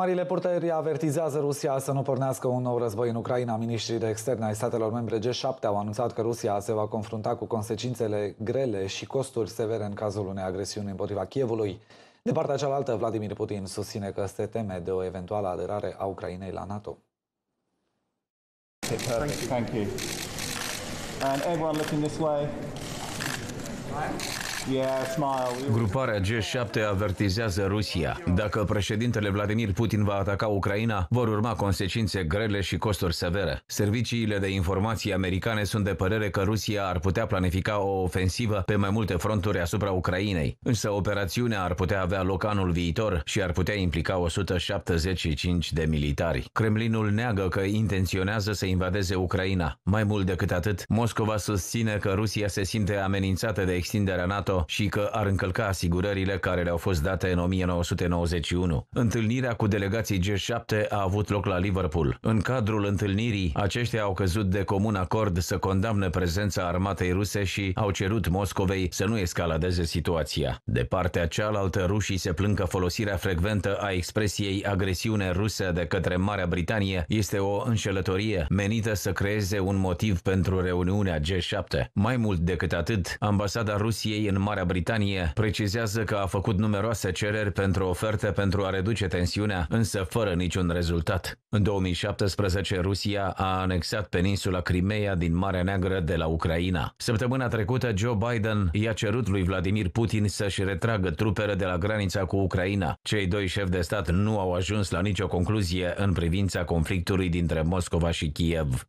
Marile purteri avertizează Rusia să nu pornească un nou război în Ucraina. Ministrii de externe ai statelor membre G7 au anunțat că Rusia se va confrunta cu consecințele grele și costuri severe în cazul unei agresiuni împotriva Kievului. De partea cealaltă, Vladimir Putin susține că se teme de o eventuală aderare a Ucrainei la NATO. you. Thank you. And everyone looking this way. Gruparea G7 avertizează Rusia. Dacă președintele Vladimir Putin va ataca Ucraina, vor urma consecințe grele și costuri severe. Serviciile de informații americane sunt de părere că Rusia ar putea planifica o ofensivă pe mai multe fronturi asupra Ucrainei, însă operațiunea ar putea avea loc anul viitor și ar putea implica 175 de militari. Kremlinul neagă că intenționează să invadeze Ucraina. Mai mult decât atât, Moscova susține că Rusia se simte amenințată de extinderea NATO și că ar încălca asigurările care le-au fost date în 1991. Întâlnirea cu delegații G7 a avut loc la Liverpool. În cadrul întâlnirii, aceștia au căzut de comun acord să condamne prezența armatei ruse și au cerut Moscovei să nu escaladeze situația. De partea cealaltă, rușii se plâng că folosirea frecventă a expresiei agresiune rusă de către Marea Britanie este o înșelătorie menită să creeze un motiv pentru reuniunea G7. Mai mult decât atât, ambasada Rusiei în Marea Britanie precizează că a făcut numeroase cereri pentru oferte pentru a reduce tensiunea, însă fără niciun rezultat. În 2017, Rusia a anexat peninsula Crimea din Marea Neagră de la Ucraina. Săptămâna trecută, Joe Biden i-a cerut lui Vladimir Putin să-și retragă trupele de la granița cu Ucraina. Cei doi șefi de stat nu au ajuns la nicio concluzie în privința conflictului dintre Moscova și Kiev.